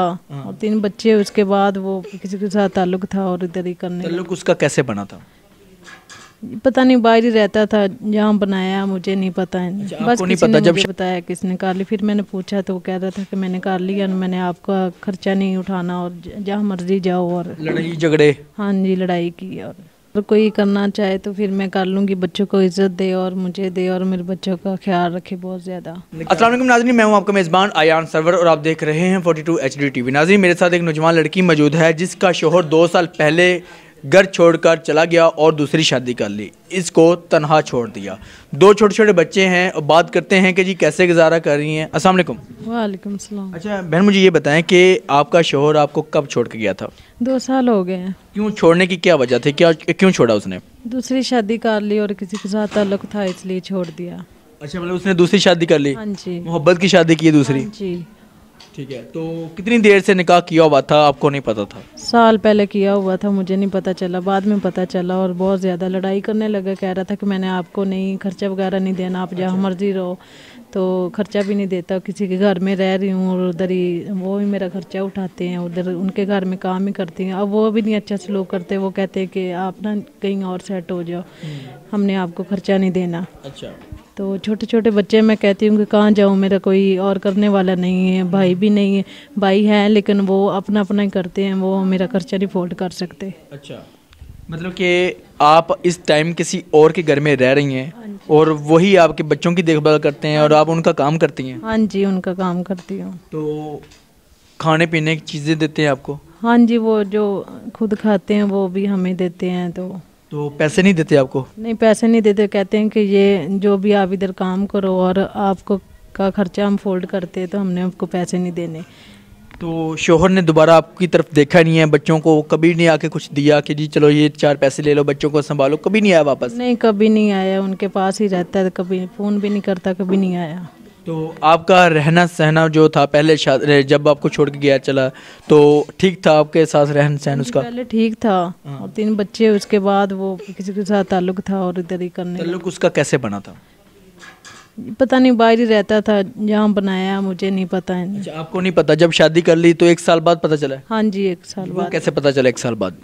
हाँ। और तीन बच्चे उसके बाद वो किसी के साथ ताल्लुक था और इधर ही करने ताल्लुक उसका कैसे बना था पता नहीं बाहर ही रहता था जहाँ बनाया मुझे नहीं पता है अच्छा, बस नहीं पता जब बताया किसने कर ली फिर मैंने पूछा तो वो कह रहा था कि मैंने कर लिया मैंने आपका खर्चा नहीं उठाना और जहाँ मर्जी जाओ और लड़ाई झगड़े हाँ जी लड़ाई की और अगर कोई करना चाहे तो फिर मैं कर लूँगी बच्चों को इज्जत दे और मुझे दे और मेरे बच्चों का ख्याल रखे बहुत ज़्यादा असला नाजनी मैं हूँ आपका मेज़बान आयान सरवर और आप देख रहे हैं forty two H D T V मेरे साथ एक नौजवान लड़की मौजूद है जिसका शोहर दो साल पहले घर छोड़कर चला गया और दूसरी शादी कर ली इसको तनहा छोड़ दिया दो छोटे छोटे बच्चे हैं और बात करते हैं कि जी कैसे गुजारा कर रही हैं अस्सलाम वालेकुम वालेकुम सलाम अच्छा बहन मुझे ये बताएं कि आपका शोहर आपको कब छोड़ के गया था दो साल हो गए हैं क्यों छोड़ने की क्या वजह थी क्या क्यों छोड़ा उसने दूसरी शादी कर ली और किसी के साथ ताल्लुक था इसलिए छोड़ दिया अच्छा मतलब उसने दूसरी शादी कर ली हाँ मोहब्बत की शादी की दूसरी हाँ जी ठीक है तो कितनी देर से निकाह किया हुआ था आपको नहीं पता था साल पहले किया हुआ था मुझे नहीं पता चला बाद में पता चला और बहुत ज़्यादा लड़ाई करने लगा कह रहा था कि मैंने आपको नहीं खर्चा वगैरह नहीं देना आप जहाँ अच्छा। मर्जी रहो तो खर्चा भी नहीं देता किसी के घर में रह रही हूँ और उधर ही वो भी मेरा खर्चा उठाते हैं उधर उनके घर में काम ही करती हैं अब वो भी नहीं अच्छा लोग करते वो कहते हैं कि आप ना कहीं और सेट हो जाओ हम्म। हमने आपको खर्चा नहीं देना अच्छा तो छोटे छोटे बच्चे मैं कहती हूँ कि कहाँ जाऊँ मेरा कोई और करने वाला नहीं है भाई भी नहीं है भाई है लेकिन वो अपना अपना ही करते हैं वो मेरा खर्चा नहीं अफोर्ड कर सकते अच्छा मतलब कि आप इस टाइम किसी और के घर में रह रही हैं हाँ और वही आपके बच्चों की देखभाल करते हैं हाँ और आप उनका काम करती हैं हाँ जी उनका काम करती हूँ तो खाने पीने की चीज़ें देते हैं आपको हाँ जी वो जो खुद खाते हैं वो भी हमें देते हैं तो तो पैसे नहीं देते आपको नहीं पैसे नहीं देते कहते हैं कि ये जो भी आप इधर काम करो और आपको का खर्चा हम फोल्ड करते तो हमने आपको पैसे नहीं देने तो शोहर ने दोबारा आपकी तरफ देखा नहीं है बच्चों को कभी नहीं आके कुछ दिया कि जी चलो ये चार पैसे ले लो बच्चों को संभालो कभी नहीं आया वापस नहीं कभी नहीं आया उनके पास ही रहता है कभी फ़ोन भी नहीं करता कभी नहीं आया तो आपका रहना सहना जो था पहले जब आपको छोड़ के गया चला तो ठीक था आपके साथ रहन सहन उसका पहले ठीक था और हाँ। तीन बच्चे उसके बाद वो किसी के साथ ताल्लुक था और इधर ही करने ताल्लुक उसका कैसे बना था पता नहीं बाहर ही रहता था जहाँ बनाया मुझे नहीं पता है अच्छा, आपको नहीं पता जब शादी कर ली तो एक साल बाद पता चला हाँ जी एक साल बाद कैसे पता चला एक साल बाद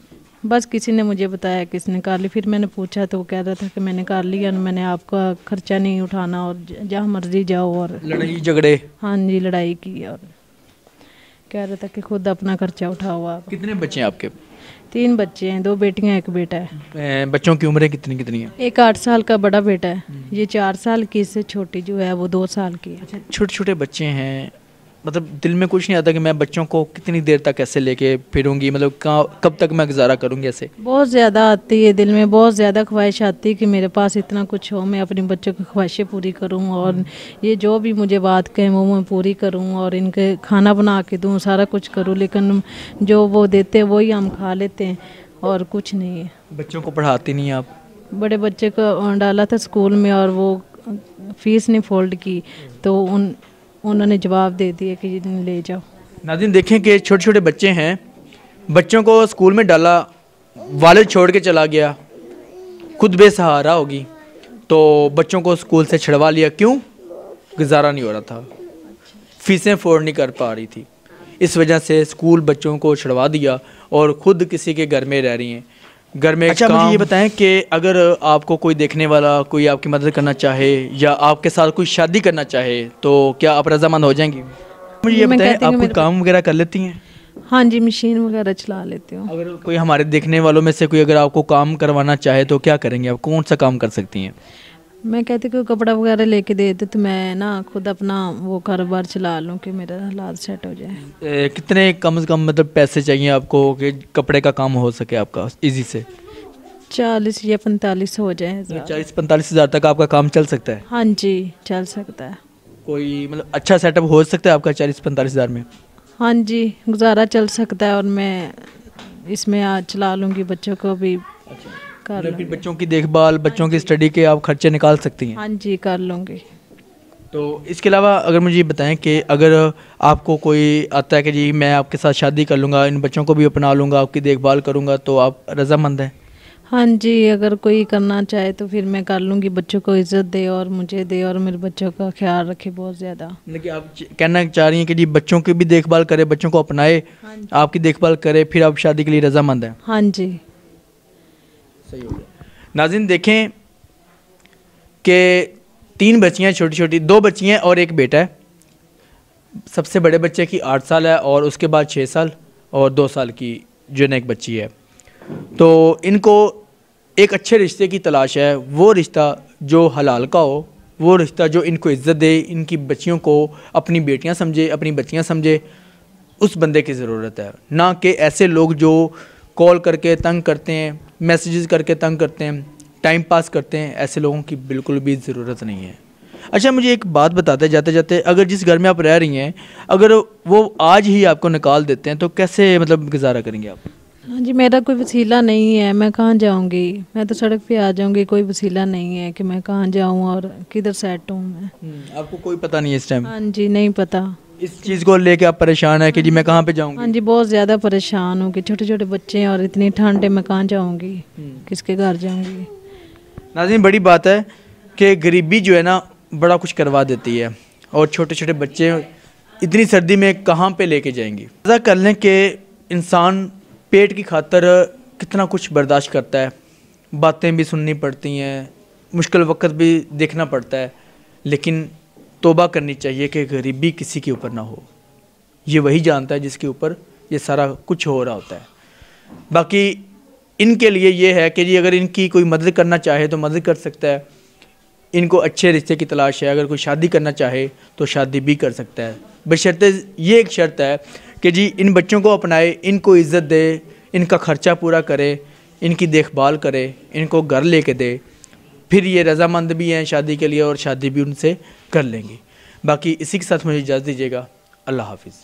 बस किसी ने मुझे बताया किसने कर ली फिर मैंने पूछा तो वो कह रहा था कि मैंने कर लिया मैंने आपका खर्चा नहीं उठाना और जहाँ मर्जी जाओ और लड़ाई झगड़े हाँ जी लड़ाई की और कह रहा था कि खुद अपना खर्चा उठाओ आप कितने बच्चे हैं आपके तीन बच्चे हैं दो बेटियां एक बेटा है बच्चों की उम्र कितनी कितनी है एक आठ साल का बड़ा बेटा है हम्म। ये चार साल की इससे छोटी जो है वो दो साल की है अच्छा, छोटे छोटे बच्चे हैं मतलब दिल में कुछ नहीं आता कि मैं बच्चों को कितनी देर तक ऐसे लेके फिरूंगी मतलब कहाँ कब तक मैं गुजारा करूंगी ऐसे बहुत ज़्यादा आती है दिल में बहुत ज़्यादा ख्वाहिश आती है कि मेरे पास इतना कुछ हो मैं अपने बच्चों की ख्वाहिशें पूरी करूँ और हम्म। ये जो भी मुझे बात कहें वो मैं पूरी करूँ और इनके खाना बना के दूँ सारा कुछ करूँ लेकिन जो वो देते हैं वही हम खा लेते हैं और कुछ नहीं है बच्चों को पढ़ाती नहीं आप बड़े बच्चे को डाला था स्कूल में और वो फीस नहीं फोल्ड की तो उन उन्होंने जवाब दे दिया कि ले जाओ नाजिन देखें कि छोटे छोटे बच्चे हैं बच्चों को स्कूल में डाला वालद छोड़ के चला गया खुद बेसहारा होगी तो बच्चों को स्कूल से छड़वा लिया क्यों गुजारा नहीं हो रहा था फीसें फोर्ड नहीं कर पा रही थी इस वजह से स्कूल बच्चों को छड़वा दिया और ख़ुद किसी के घर में रह रही हैं घर में अच्छा मुझे ये बताएं कि अगर आपको कोई देखने वाला कोई आपकी मदद करना चाहे या आपके साथ कोई शादी करना चाहे तो क्या आप रजामंद हो जाएंगी मुझे ये बताएं आप कोई काम वगैरह कर लेती हैं हाँ जी मशीन वगैरह चला लेती हूँ अगर कोई हमारे देखने वालों में से कोई अगर आपको काम करवाना चाहे तो क्या करेंगे आप कौन सा काम कर सकती हैं मैं कहती कोई कपड़ा वगैरह लेके दे देते तो मैं ना खुद अपना वो कारोबार चला लूँ कि मेरा हालात सेट हो जाए कितने कम से कम मतलब पैसे चाहिए आपको कि कपड़े का काम हो सके आपका इजी से चालीस या पैंतालीस हो जाए चालीस अच्छा, पैंतालीस हज़ार तक आपका काम चल सकता है हाँ जी चल सकता है कोई मतलब अच्छा सेटअप हो सकता है आपका चालीस पैंतालीस हज़ार में हाँ जी गुजारा चल सकता है और मैं इसमें चला लूँगी बच्चों को भी अच्छा। कर मतलब लेकिन बच्चों की देखभाल बच्चों की स्टडी हाँ के आप खर्चे निकाल सकती हैं हाँ जी कर लूँगी तो इसके अलावा अगर मुझे ये बताएं कि अगर आपको कोई आता है कि जी मैं आपके साथ शादी कर लूँगा इन बच्चों को भी अपना लूँगा आपकी देखभाल करूँगा तो आप रजामंद हैं हाँ जी अगर कोई करना चाहे तो फिर मैं कर लूँगी बच्चों को इज्जत दे और मुझे दे और मेरे बच्चों का ख्याल रखे बहुत ज़्यादा लेकिन मतलब आप कहना चाह रही हैं कि जी बच्चों की भी देखभाल करें बच्चों को अपनाए हाँ आपकी देखभाल करें फिर आप शादी के लिए रजामंद हैं हाँ जी सही हो गया नाजिन देखें कि तीन बच्चियाँ छोटी छोटी दो बच्चियाँ और एक बेटा है सबसे बड़े बच्चे की आठ साल है और उसके बाद छः साल और दो साल की जो ना एक बच्ची है तो इनको एक अच्छे रिश्ते की तलाश है वो रिश्ता जो हलाल का हो वो रिश्ता जो इनको इज़्ज़त दे इनकी बच्चियों को अपनी बेटियां समझे अपनी बच्चियां समझे उस बंदे की ज़रूरत है ना कि ऐसे लोग जो कॉल करके तंग करते हैं मैसेजेस करके तंग करते हैं टाइम पास करते हैं ऐसे लोगों की बिल्कुल भी ज़रूरत नहीं है अच्छा मुझे एक बात बताते जाते जाते अगर जिस घर में आप रह रही हैं अगर वो आज ही आपको निकाल देते हैं तो कैसे मतलब गुजारा करेंगे आप हाँ जी मेरा कोई वसीला नहीं है मैं कहाँ जाऊँगी मैं तो सड़क पे आ जाऊँगी कोई वसीला नहीं है कि मैं कहाँ जाऊँ और किधर सेट हूँ मैं हम्म, आपको कोई पता नहीं है इस टाइम हाँ जी नहीं पता इस चीज़ को लेके आप परेशान है कि जी मैं कहाँ पे जाऊँगी हाँ जी बहुत ज़्यादा परेशान हूँ कि छोटे छोटे बच्चे हैं और इतनी ठंड है मैं कहाँ जाऊँगी हम्म। किसके घर जाऊँगी नाजिन बड़ी बात है कि गरीबी जो है ना बड़ा कुछ करवा देती है और छोटे छोटे बच्चे इतनी सर्दी में कहाँ पे लेके जाएंगी ऐसा कर लें कि इंसान पेट की खातर कितना कुछ बर्दाश्त करता है बातें भी सुननी पड़ती हैं मुश्किल वक्त भी देखना पड़ता है लेकिन तोबा करनी चाहिए कि गरीबी किसी के ऊपर ना हो ये वही जानता है जिसके ऊपर ये सारा कुछ हो रहा होता है बाकी इनके लिए ये है कि जी अगर इनकी कोई मदद करना चाहे तो मदद कर सकता है इनको अच्छे रिश्ते की तलाश है अगर कोई शादी करना चाहे तो शादी भी कर सकता है बशर्ते ये एक शर्त है कि जी इन बच्चों को अपनाए इनको इज़्ज़त दे इनका ख़र्चा पूरा करे इनकी देखभाल करे इनको घर ले कर दे फिर ये रजामंद भी हैं शादी के लिए और शादी भी उनसे कर लेंगे बाकी इसी के साथ मुझे इजाज़त दीजिएगा अल्लाह हाफिज़